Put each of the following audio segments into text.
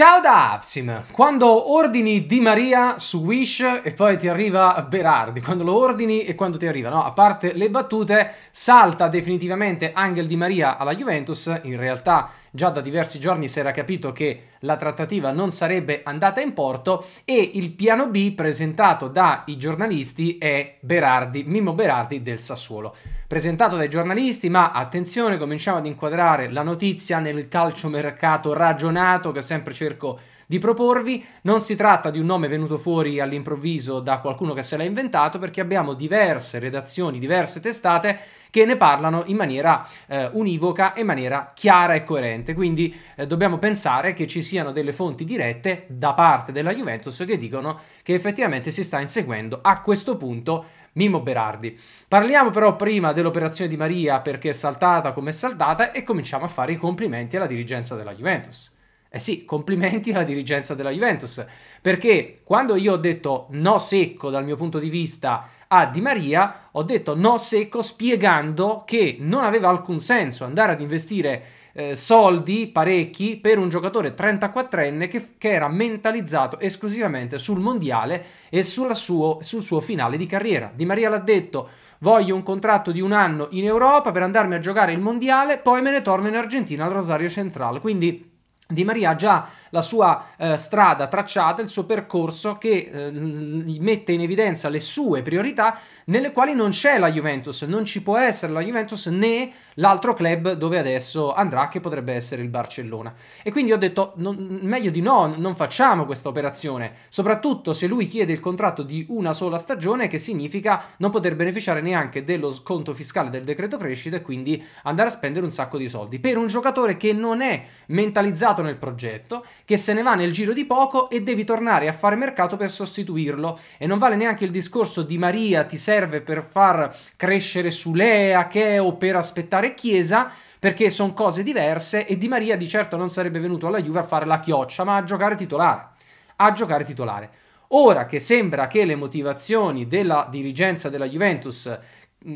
Ciao da Avsim! Quando ordini Di Maria su Wish e poi ti arriva Berardi, quando lo ordini e quando ti arriva, no? A parte le battute, salta definitivamente Angel Di Maria alla Juventus, in realtà già da diversi giorni si era capito che la trattativa non sarebbe andata in porto e il piano B presentato dai giornalisti è Berardi, Mimmo Berardi del Sassuolo presentato dai giornalisti, ma attenzione, cominciamo ad inquadrare la notizia nel calciomercato ragionato che sempre cerco di proporvi. Non si tratta di un nome venuto fuori all'improvviso da qualcuno che se l'ha inventato, perché abbiamo diverse redazioni, diverse testate che ne parlano in maniera eh, univoca in maniera chiara e coerente. Quindi eh, dobbiamo pensare che ci siano delle fonti dirette da parte della Juventus che dicono che effettivamente si sta inseguendo a questo punto Mimmo Berardi. Parliamo però prima dell'operazione di Maria perché è saltata come è saltata e cominciamo a fare i complimenti alla dirigenza della Juventus. Eh sì, complimenti alla dirigenza della Juventus, perché quando io ho detto no secco dal mio punto di vista a Di Maria, ho detto no secco spiegando che non aveva alcun senso andare ad investire eh, soldi parecchi per un giocatore 34enne che, che, era mentalizzato esclusivamente sul mondiale e suo, sul suo finale di carriera. Di Maria l'ha detto. Voglio un contratto di un anno in Europa per andarmi a giocare il mondiale, poi me ne torno in Argentina al Rosario Central. Quindi di Maria ha già la sua eh, strada tracciata, il suo percorso che eh, mette in evidenza le sue priorità nelle quali non c'è la Juventus, non ci può essere la Juventus né l'altro club dove adesso andrà che potrebbe essere il Barcellona. E quindi ho detto non, meglio di no, non facciamo questa operazione, soprattutto se lui chiede il contratto di una sola stagione che significa non poter beneficiare neanche dello sconto fiscale del decreto crescita e quindi andare a spendere un sacco di soldi per un giocatore che non è mentalizzato nel progetto che se ne va nel giro di poco e devi tornare a fare mercato per sostituirlo. E non vale neanche il discorso di Maria ti serve per far crescere Sulea, Cheo, per aspettare Chiesa, perché sono cose diverse e Di Maria di certo non sarebbe venuto alla Juve a fare la chioccia, ma a giocare titolare. A giocare titolare. Ora che sembra che le motivazioni della dirigenza della Juventus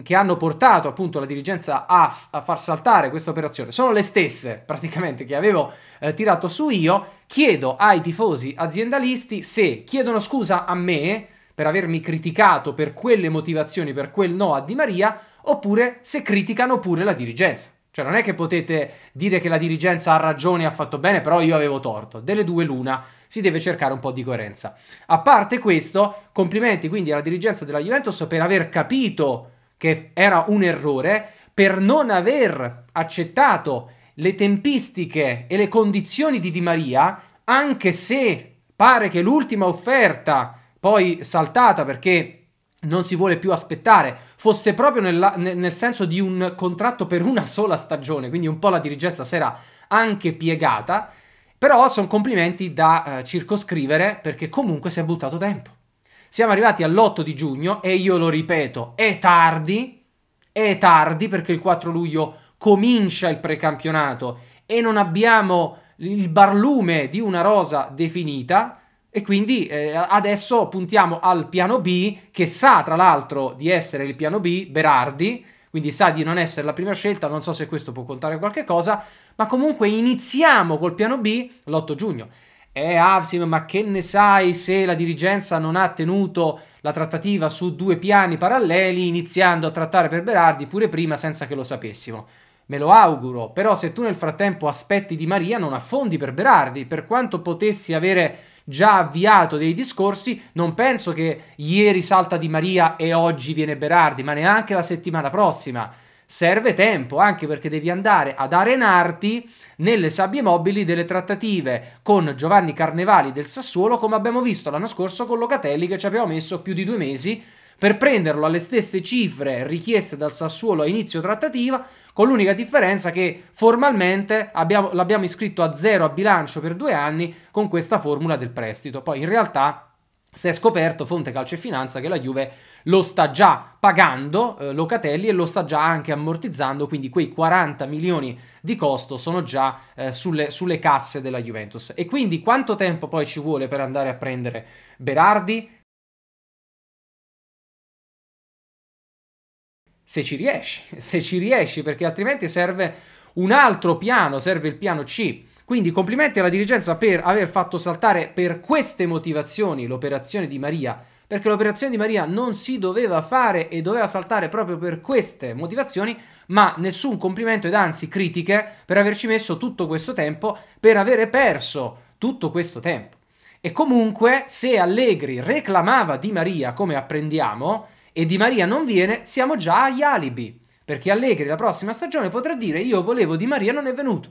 che hanno portato appunto la dirigenza AS a far saltare questa operazione sono le stesse praticamente che avevo eh, tirato su io, chiedo ai tifosi aziendalisti se chiedono scusa a me per avermi criticato per quelle motivazioni, per quel no a Di Maria, oppure se criticano pure la dirigenza. Cioè non è che potete dire che la dirigenza ha ragione, ha fatto bene, però io avevo torto. Delle due l'una si deve cercare un po' di coerenza. A parte questo, complimenti quindi alla dirigenza della Juventus per aver capito che era un errore, per non aver accettato le tempistiche e le condizioni di Di Maria, anche se pare che l'ultima offerta, poi saltata perché non si vuole più aspettare, fosse proprio nella, nel senso di un contratto per una sola stagione, quindi un po' la dirigenza si era anche piegata, però sono complimenti da eh, circoscrivere perché comunque si è buttato tempo. Siamo arrivati all'8 di giugno e io lo ripeto, è tardi, è tardi perché il 4 luglio comincia il precampionato e non abbiamo il barlume di una rosa definita e quindi eh, adesso puntiamo al piano B che sa tra l'altro di essere il piano B Berardi, quindi sa di non essere la prima scelta, non so se questo può contare qualche cosa, ma comunque iniziamo col piano B l'8 giugno. Eh Avsim, ma che ne sai se la dirigenza non ha tenuto la trattativa su due piani paralleli, iniziando a trattare per Berardi pure prima senza che lo sapessimo? Me lo auguro, però se tu nel frattempo aspetti Di Maria non affondi per Berardi, per quanto potessi avere già avviato dei discorsi, non penso che ieri salta Di Maria e oggi viene Berardi, ma neanche la settimana prossima serve tempo, anche perché devi andare ad arenarti nelle sabbie mobili delle trattative con Giovanni Carnevali del Sassuolo, come abbiamo visto l'anno scorso con Locatelli che ci abbiamo messo più di due mesi per prenderlo alle stesse cifre richieste dal Sassuolo a inizio trattativa, con l'unica differenza che formalmente abbiamo, l'abbiamo iscritto a zero a bilancio per due anni con questa formula del prestito. Poi in realtà si è scoperto, fonte calcio e finanza, che la Juve lo sta già pagando eh, Locatelli e lo sta già anche ammortizzando, quindi quei 40 milioni di costo sono già eh, sulle, sulle casse della Juventus. E quindi quanto tempo poi ci vuole per andare a prendere Berardi? Se ci riesci, se ci riesci, perché altrimenti serve un altro piano, serve il piano C. Quindi complimenti alla dirigenza per aver fatto saltare per queste motivazioni l'operazione di Maria perché l'operazione di Maria non si doveva fare e doveva saltare proprio per queste motivazioni, ma nessun complimento ed anzi critiche per averci messo tutto questo tempo, per avere perso tutto questo tempo. E comunque, se Allegri reclamava Di Maria, come apprendiamo, e Di Maria non viene, siamo già agli alibi, perché Allegri la prossima stagione potrà dire io volevo Di Maria, non è venuto.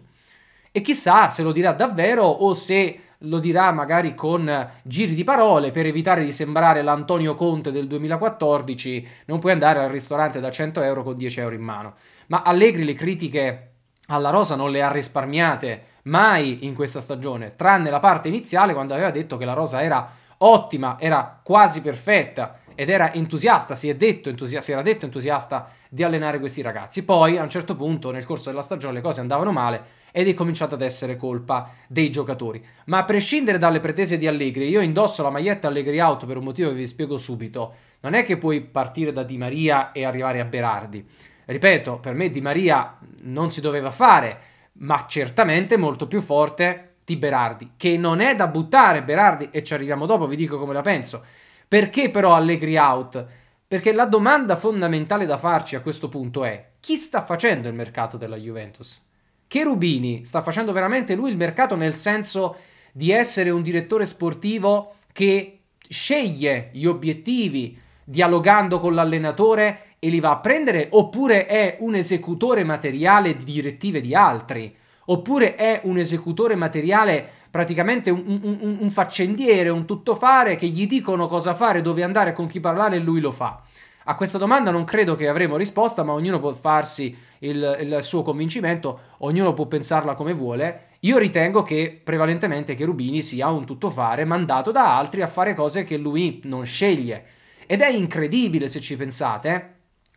E chissà se lo dirà davvero o se lo dirà magari con giri di parole per evitare di sembrare l'Antonio Conte del 2014, non puoi andare al ristorante da 100 euro con 10 euro in mano. Ma Allegri le critiche alla Rosa non le ha risparmiate mai in questa stagione, tranne la parte iniziale quando aveva detto che la Rosa era ottima, era quasi perfetta ed era entusiasta, si, detto, entusiasta, si era detto entusiasta di allenare questi ragazzi. Poi a un certo punto nel corso della stagione le cose andavano male ed è cominciata ad essere colpa dei giocatori. Ma a prescindere dalle pretese di Allegri, io indosso la maglietta Allegri out per un motivo che vi spiego subito. Non è che puoi partire da Di Maria e arrivare a Berardi. Ripeto, per me Di Maria non si doveva fare, ma certamente molto più forte di Berardi, che non è da buttare Berardi e ci arriviamo dopo, vi dico come la penso. Perché però Allegri out? Perché la domanda fondamentale da farci a questo punto è chi sta facendo il mercato della Juventus? Cherubini sta facendo veramente lui il mercato nel senso di essere un direttore sportivo che sceglie gli obiettivi dialogando con l'allenatore e li va a prendere oppure è un esecutore materiale di direttive di altri oppure è un esecutore materiale praticamente un, un, un, un, faccendiere, un tuttofare che gli dicono cosa fare, dove andare, con chi parlare e lui lo fa. A questa domanda non credo che avremo risposta, ma ognuno può farsi il, il suo convincimento, ognuno può pensarla come vuole. Io ritengo che prevalentemente che Rubini sia un tuttofare mandato da altri a fare cose che lui non sceglie. Ed è incredibile, se ci pensate,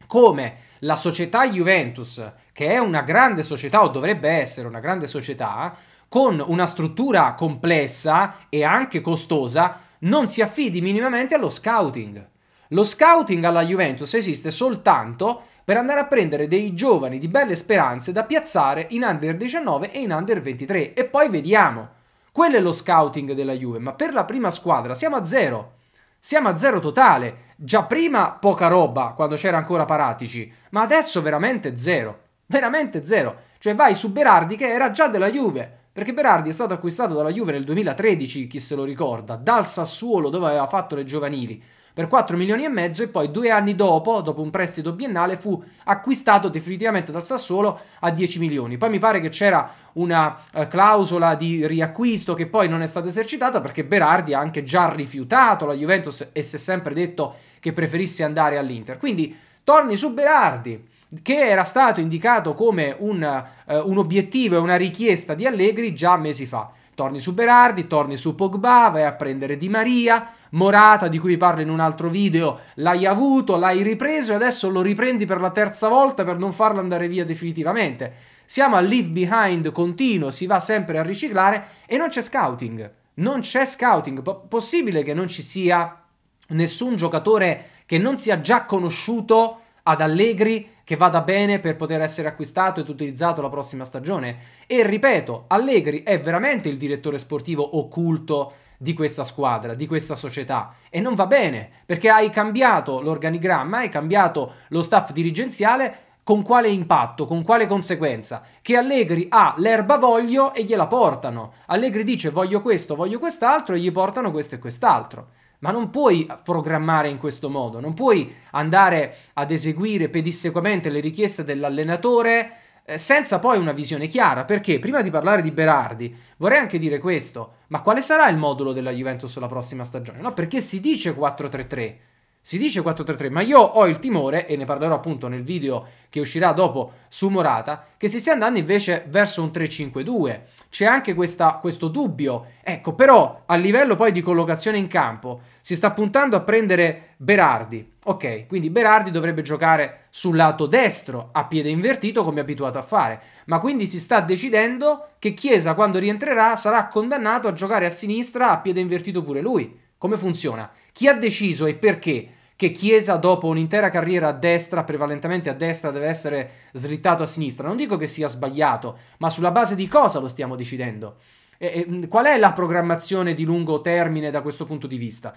come la società Juventus, che è una grande società o dovrebbe essere una grande società, con una struttura complessa e anche costosa, non si affidi minimamente allo scouting. Lo scouting alla Juventus esiste soltanto per andare a prendere dei giovani di belle speranze da piazzare in under 19 e in under 23 e poi vediamo. Quello è lo scouting della Juve, ma per la prima squadra siamo a zero. Siamo a zero totale. Già prima poca roba quando c'era ancora Paratici, ma adesso veramente zero. Veramente zero. Cioè vai su Berardi che era già della Juve. Perché Berardi è stato acquistato dalla Juve nel 2013, chi se lo ricorda, dal Sassuolo dove aveva fatto le giovanili per 4 milioni e mezzo e poi due anni dopo, dopo un prestito biennale, fu acquistato definitivamente dal Sassuolo a 10 milioni. Poi mi pare che c'era una uh, clausola di riacquisto che poi non è stata esercitata perché Berardi ha anche già rifiutato la Juventus e si è sempre detto che preferisse andare all'Inter. Quindi torni su Berardi che era stato indicato come un, uh, un obiettivo e una richiesta di Allegri già mesi fa torni su Berardi, torni su Pogba, vai a prendere Di Maria, Morata di cui vi parlo in un altro video, l'hai avuto, l'hai ripreso e adesso lo riprendi per la terza volta per non farlo andare via definitivamente. Siamo al leave behind continuo, si va sempre a riciclare e non c'è scouting. Non c'è scouting. P possibile che non ci sia nessun giocatore che non sia già conosciuto ad Allegri che vada bene per poter essere acquistato ed utilizzato la prossima stagione. E ripeto, Allegri è veramente il direttore sportivo occulto di questa squadra, di questa società. E non va bene, perché hai cambiato l'organigramma, hai cambiato lo staff dirigenziale, con quale impatto, con quale conseguenza? Che Allegri ha l'erba voglio e gliela portano. Allegri dice voglio questo, voglio quest'altro e gli portano questo e quest'altro. Ma non puoi programmare in questo modo, non puoi andare ad eseguire pedissequamente le richieste dell'allenatore eh, senza poi una visione chiara, perché prima di parlare di Berardi vorrei anche dire questo, ma quale sarà il modulo della Juventus la prossima stagione? No, perché si dice 4-3-3, si dice 4-3-3, ma io ho il timore, e ne parlerò appunto nel video che uscirà dopo su Morata, che si stia andando invece verso un 3-5-2. C'è anche questa, questo dubbio. Ecco, però a livello poi di collocazione in campo, si sta puntando a prendere Berardi. Ok, quindi Berardi dovrebbe giocare sul lato destro a piede invertito come è abituato a fare, ma quindi si sta decidendo che Chiesa quando rientrerà sarà condannato a giocare a sinistra a piede invertito pure lui. Come funziona? Chi ha deciso e perché che Chiesa dopo un'intera carriera a destra, prevalentemente a destra, deve essere slittato a sinistra? Non dico che sia sbagliato, ma sulla base di cosa lo stiamo decidendo? E, e, qual è la programmazione di lungo termine da questo punto di vista?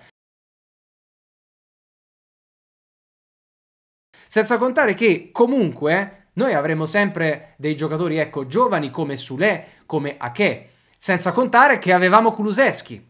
Senza contare che comunque noi avremo sempre dei giocatori ecco, giovani come Sule, come Ache, senza contare che avevamo Kuluseschi.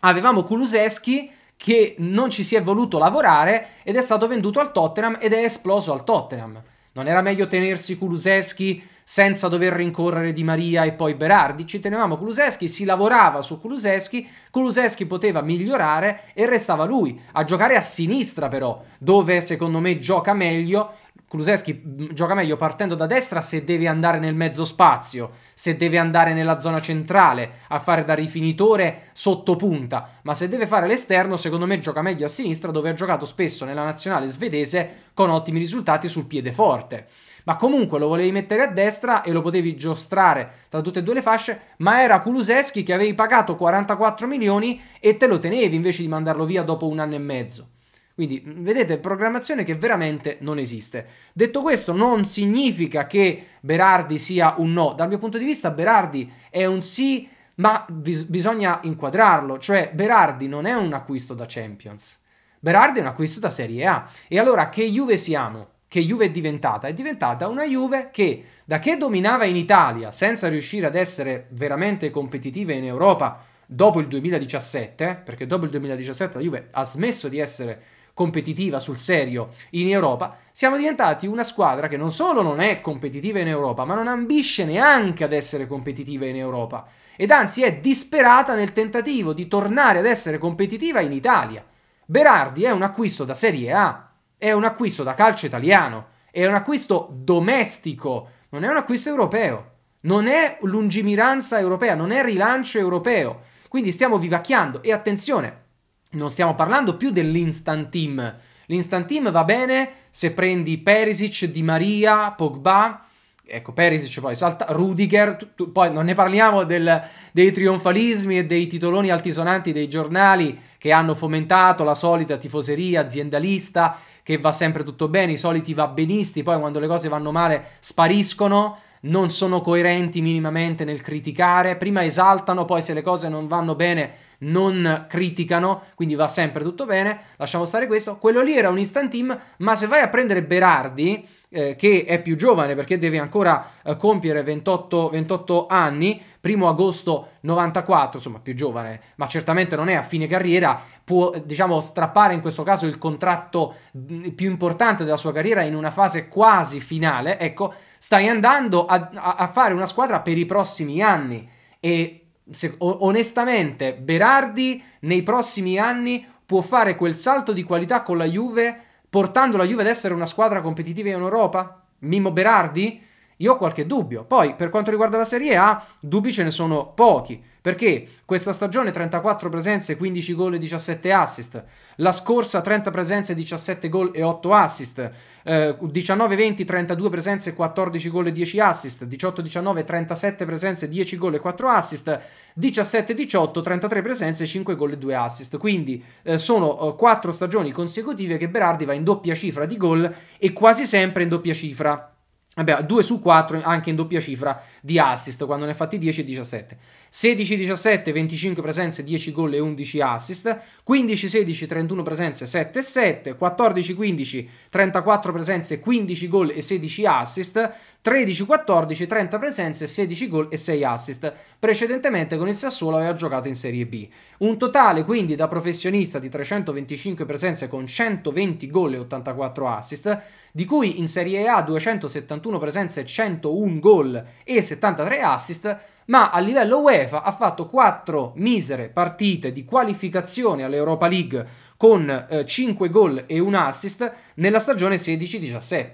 Avevamo Kuluseschi che non ci si è voluto lavorare ed è stato venduto al Tottenham ed è esploso al Tottenham. Non era meglio tenersi Kuluseschi senza dover rincorrere Di Maria e poi Berardi. Ci tenevamo Kuluseschi, si lavorava su Kuluseschi, Kuluseschi poteva migliorare e restava lui a giocare a sinistra però, dove secondo me gioca meglio Kuluseschi mm, gioca meglio partendo da destra se deve andare nel mezzo spazio, se deve andare nella zona centrale a fare da rifinitore sotto punta, ma se deve fare l'esterno secondo me gioca meglio a sinistra dove ha giocato spesso nella nazionale svedese con ottimi risultati sul piede forte ma comunque lo volevi mettere a destra e lo potevi giostrare tra tutte e due le fasce, ma era Kuluseschi che avevi pagato 44 milioni e te lo tenevi invece di mandarlo via dopo un anno e mezzo. Quindi mm, vedete, programmazione che veramente non esiste. Detto questo, non significa che Berardi sia un no. Dal mio punto di vista, Berardi è un sì, ma bis bisogna inquadrarlo. Cioè, Berardi non è un acquisto da Champions. Berardi è un acquisto da Serie A. E allora che Juve siamo? che Juve è diventata? È diventata una Juve che da che dominava in Italia senza riuscire ad essere veramente competitiva in Europa dopo il 2017, perché dopo il 2017 la Juve ha smesso di essere competitiva sul serio in Europa, siamo diventati una squadra che non solo non è competitiva in Europa, ma non ambisce neanche ad essere competitiva in Europa ed anzi è disperata nel tentativo di tornare ad essere competitiva in Italia. Berardi è un acquisto da Serie A, è un acquisto da calcio italiano, è un acquisto domestico, non è un acquisto europeo, non è lungimiranza europea, non è rilancio europeo. Quindi stiamo vivacchiando e attenzione, non stiamo parlando più dell'instant team. L'instant team va bene se prendi Perisic, Di Maria, Pogba, ecco Perisic poi salta, Rudiger, tu, tu, poi non ne parliamo del, dei trionfalismi e dei titoloni altisonanti dei giornali che hanno fomentato la solita tifoseria aziendalista che va sempre tutto bene, i soliti va benisti, poi quando le cose vanno male spariscono, non sono coerenti minimamente nel criticare, prima esaltano, poi se le cose non vanno bene non criticano, quindi va sempre tutto bene, lasciamo stare questo. Quello lì era un instant team, ma se vai a prendere Berardi eh, che è più giovane perché deve ancora eh, compiere 28, 28 anni, primo agosto 94, insomma più giovane, ma certamente non è a fine carriera, può diciamo strappare in questo caso il contratto mm, più importante della sua carriera in una fase quasi finale, ecco, stai andando a, a fare una squadra per i prossimi anni e se, onestamente Berardi nei prossimi anni può fare quel salto di qualità con la Juve portando la Juve ad essere una squadra competitiva in Europa? Mimo Berardi? Io ho qualche dubbio. Poi, per quanto riguarda la Serie A, dubbi ce ne sono pochi. Perché questa stagione 34 presenze, 15 gol e 17 assist. La scorsa 30 presenze, 17 gol e 8 assist. Eh, 19-20, 32 presenze, 14 gol e 10 assist. 18-19, 37 presenze, 10 gol e 4 assist. 17-18, 33 presenze, 5 gol e 2 assist. Quindi eh, sono eh, 4 stagioni consecutive che Berardi va in doppia cifra di gol e quasi sempre in doppia cifra. Vabbè, 2 su 4 anche in doppia cifra di assist, quando ne ha fatti 10 e 17. 16, 17, 25 presenze, 10 gol e 11 assist. 15, 16, 31 presenze, 7 e 7. 14, 15, 34 presenze, 15 gol e 16 assist. 13, 14, 30 presenze, 16 gol e 6 assist. Precedentemente con il Sassuolo aveva giocato in Serie B. Un totale quindi da professionista di 325 presenze con 120 gol e 84 assist di cui in Serie A 271 presenze, 101 gol e 73 assist, ma a livello UEFA ha fatto 4 misere partite di qualificazione all'Europa League con eh, 5 gol e 1 assist nella stagione 16-17.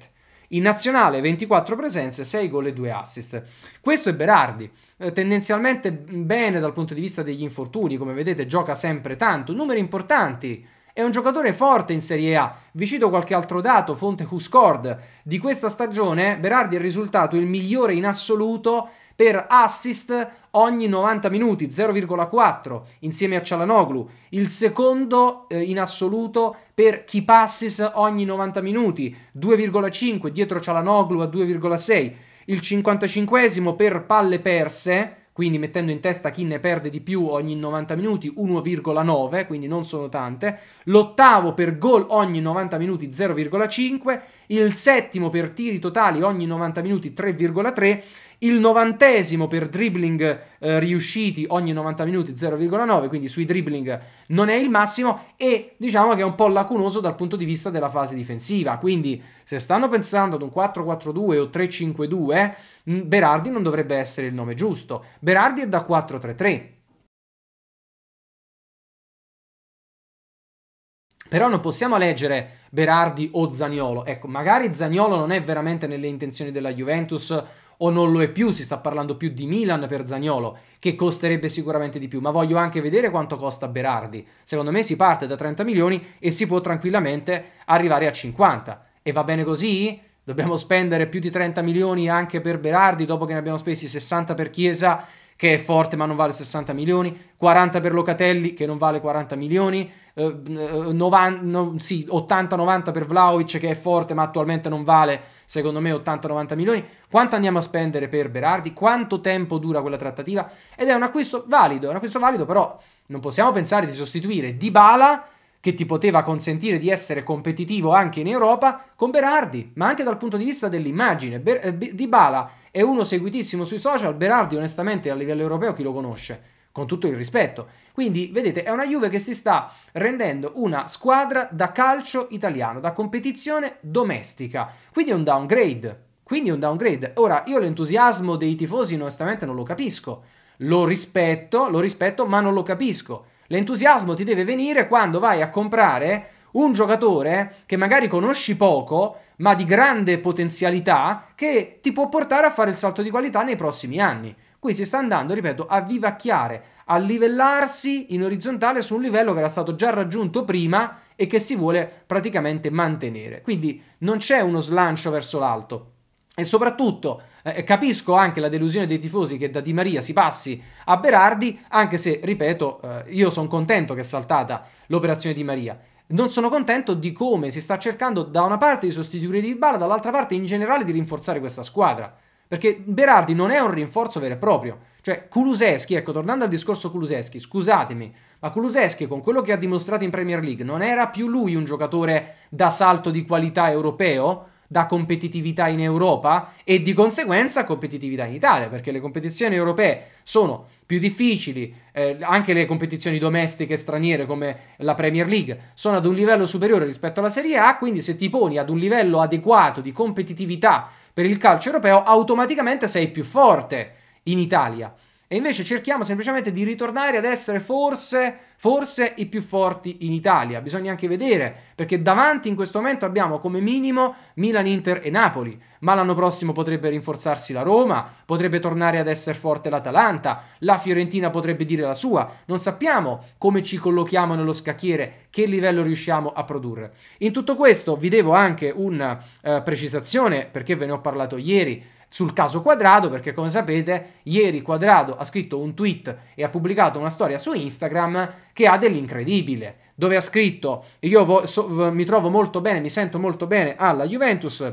In nazionale 24 presenze, 6 gol e 2 assist. Questo è Berardi eh, tendenzialmente bene dal punto di vista degli infortuni, come vedete gioca sempre tanto, numeri importanti è un giocatore forte in Serie A. Vi cito qualche altro dato, fonte WhoScored. Di questa stagione Berardi è risultato il migliore in assoluto per assist ogni 90 minuti, 0,4 insieme a Cialanoglu, il secondo eh, in assoluto per key passes ogni 90 minuti, 2,5 dietro Cialanoglu a 2,6, il 55 per palle perse, quindi mettendo in testa chi ne perde di più ogni 90 minuti 1,9, quindi non sono tante, l'ottavo per gol ogni 90 minuti 0,5, il settimo per tiri totali ogni 90 minuti 3,3 il novantesimo per dribbling eh, riusciti ogni 90 minuti 0,9, quindi sui dribbling non è il massimo e diciamo che è un po' lacunoso dal punto di vista della fase difensiva, quindi se stanno pensando ad un 4-4-2 o 3-5-2, mm, Berardi non dovrebbe essere il nome giusto. Berardi è da 4-3-3. Però non possiamo leggere Berardi o Zaniolo. Ecco, magari Zaniolo non è veramente nelle intenzioni della Juventus o non lo è più, si sta parlando più di Milan per Zagnolo, che costerebbe sicuramente di più, ma voglio anche vedere quanto costa Berardi. Secondo me si parte da 30 milioni e si può tranquillamente arrivare a 50. E va bene così? Dobbiamo spendere più di 30 milioni anche per Berardi, dopo che ne abbiamo spesi 60 per Chiesa, che è forte ma non vale 60 milioni, 40 per Locatelli, che non vale 40 milioni, eh, eh, sì, 80-90 per Vlaovic che è forte ma attualmente non vale secondo me 80-90 milioni. Quanto andiamo a spendere per Berardi? Quanto tempo dura quella trattativa? Ed è un acquisto valido, è un acquisto valido però non possiamo pensare di sostituire Dybala che ti poteva consentire di essere competitivo anche in Europa con Berardi, ma anche dal punto di vista dell'immagine. Ber- eh, Dybala è uno seguitissimo sui social, Berardi onestamente a livello europeo chi lo conosce? Con tutto il rispetto. Quindi, vedete, è una Juve che si sta rendendo una squadra da calcio italiano, da competizione domestica. Quindi è un downgrade. Quindi un downgrade. Ora, io l'entusiasmo dei tifosi onestamente non lo capisco. Lo rispetto, lo rispetto, ma non lo capisco. L'entusiasmo ti deve venire quando vai a comprare un giocatore che magari conosci poco, ma di grande potenzialità, che ti può portare a fare il salto di qualità nei prossimi anni. Qui si sta andando, ripeto, a vivacchiare, a livellarsi in orizzontale su un livello che era stato già raggiunto prima e che si vuole praticamente mantenere. Quindi non c'è uno slancio verso l'alto. E soprattutto eh, capisco anche la delusione dei tifosi che da Di Maria si passi a Berardi, anche se, ripeto, eh, io sono contento che è saltata l'operazione Di Maria. Non sono contento di come si sta cercando da una parte di sostituire Di Bala, dall'altra parte in generale di rinforzare questa squadra. Perché Berardi non è un rinforzo vero e proprio. Cioè, Kuluseschi, ecco, tornando al discorso Kuluseschi, scusatemi, ma Kuluseschi con quello che ha dimostrato in Premier League non era più lui un giocatore da salto di qualità europeo? da competitività in Europa e di conseguenza competitività in Italia, perché le competizioni europee sono più difficili, eh, anche le competizioni domestiche straniere come la Premier League sono ad un livello superiore rispetto alla Serie A, quindi se ti poni ad un livello adeguato di competitività per il calcio europeo, automaticamente sei più forte in Italia. E invece cerchiamo semplicemente di ritornare ad essere forse, forse i più forti in Italia. Bisogna anche vedere, perché davanti in questo momento abbiamo come minimo Milan, Inter e Napoli. Ma l'anno prossimo potrebbe rinforzarsi la Roma, potrebbe tornare ad essere forte l'Atalanta, la Fiorentina potrebbe dire la sua. Non sappiamo come ci collochiamo nello scacchiere, che livello riusciamo a produrre. In tutto questo vi devo anche una eh, precisazione, perché ve ne ho parlato ieri sul caso Quadrado, perché come sapete ieri Quadrado ha scritto un tweet e ha pubblicato una storia su Instagram che ha dell'incredibile, dove ha scritto io so mi trovo molto bene, mi sento molto bene alla Juventus,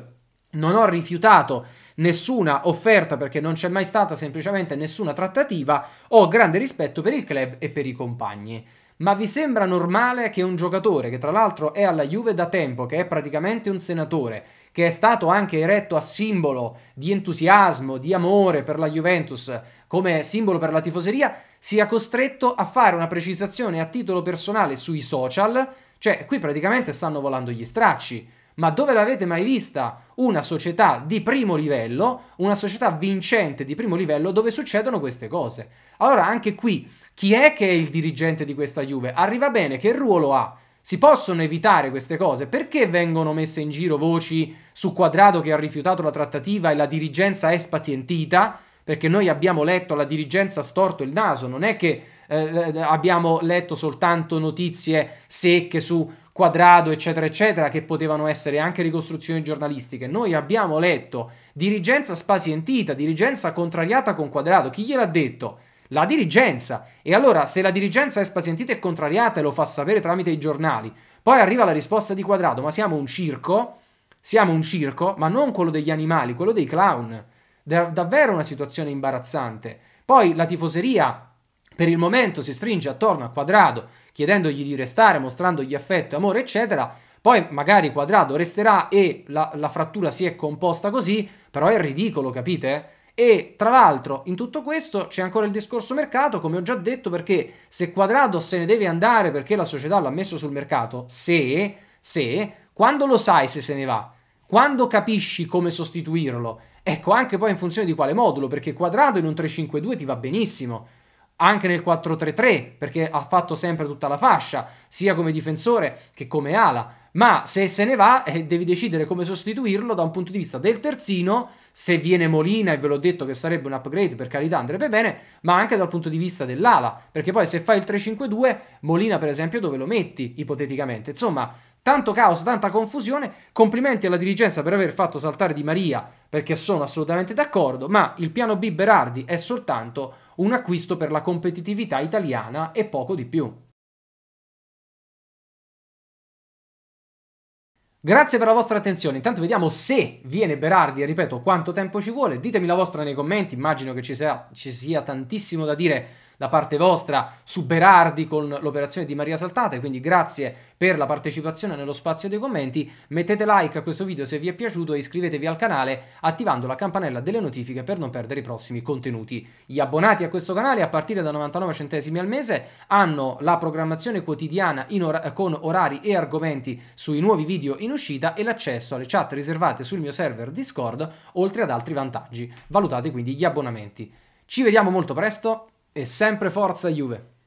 non ho rifiutato nessuna offerta perché non c'è mai stata semplicemente nessuna trattativa, ho grande rispetto per il club e per i compagni. Ma vi sembra normale che un giocatore, che tra l'altro è alla Juve da tempo, che è praticamente un senatore, che è stato anche eretto a simbolo di entusiasmo, di amore per la Juventus, come simbolo per la tifoseria, sia costretto a fare una precisazione a titolo personale sui social, cioè qui praticamente stanno volando gli stracci. Ma dove l'avete mai vista una società di primo livello, una società vincente di primo livello, dove succedono queste cose? Allora anche qui, chi è che è il dirigente di questa Juve? Arriva bene, che ruolo ha? Si possono evitare queste cose? Perché vengono messe in giro voci su Quadrado che ha rifiutato la trattativa e la dirigenza è spazientita? Perché noi abbiamo letto la dirigenza ha storto il naso, non è che eh, eh abbiamo letto soltanto notizie secche su Quadrado, eccetera, eccetera, che potevano essere anche ricostruzioni giornalistiche. Noi abbiamo letto dirigenza spazientita, dirigenza contrariata con Quadrado. Chi gliel'ha detto? la dirigenza. E allora, se la dirigenza è spazientita e contrariata e lo fa sapere tramite i giornali, poi arriva la risposta di Quadrado, ma siamo un circo, siamo un circo, ma non quello degli animali, quello dei clown. Da- davvero una situazione imbarazzante. Poi la tifoseria per il momento si stringe attorno a Quadrado, chiedendogli di restare, mostrandogli affetto, amore, eccetera. Poi magari Quadrado resterà e la, la frattura si è composta così, però è ridicolo, capite? E tra l'altro in tutto questo c'è ancora il discorso mercato, come ho già detto, perché se Quadrado se ne deve andare perché la società l'ha messo sul mercato, se, se, quando lo sai se se ne va, quando capisci come sostituirlo, ecco anche poi in funzione di quale modulo, perché Quadrado in un 3-5-2 ti va benissimo, anche nel 4-3-3, perché ha fatto sempre tutta la fascia, sia come difensore che come ala, ma se se ne va eh, devi decidere come sostituirlo da un punto di vista del terzino se viene Molina, e ve l'ho detto che sarebbe un upgrade, per carità andrebbe bene, ma anche dal punto di vista dell'ala, perché poi se fai il 3-5-2, Molina per esempio dove lo metti ipoteticamente? Insomma, tanto caos, tanta confusione, complimenti alla dirigenza per aver fatto saltare Di Maria, perché sono assolutamente d'accordo, ma il piano B Berardi è soltanto un acquisto per la competitività italiana e poco di più. Grazie per la vostra attenzione, intanto vediamo se viene Berardi e ripeto quanto tempo ci vuole, ditemi la vostra nei commenti, immagino che ci sia, ci sia tantissimo da dire da parte vostra su Berardi con l'operazione di Maria Saltate, quindi grazie per la partecipazione nello spazio dei commenti, mettete like a questo video se vi è piaciuto e iscrivetevi al canale attivando la campanella delle notifiche per non perdere i prossimi contenuti. Gli abbonati a questo canale a partire da 99 centesimi al mese hanno la programmazione quotidiana or con orari e argomenti sui nuovi video in uscita e l'accesso alle chat riservate sul mio server Discord oltre ad altri vantaggi. Valutate quindi gli abbonamenti. Ci vediamo molto presto e sempre forza Juve.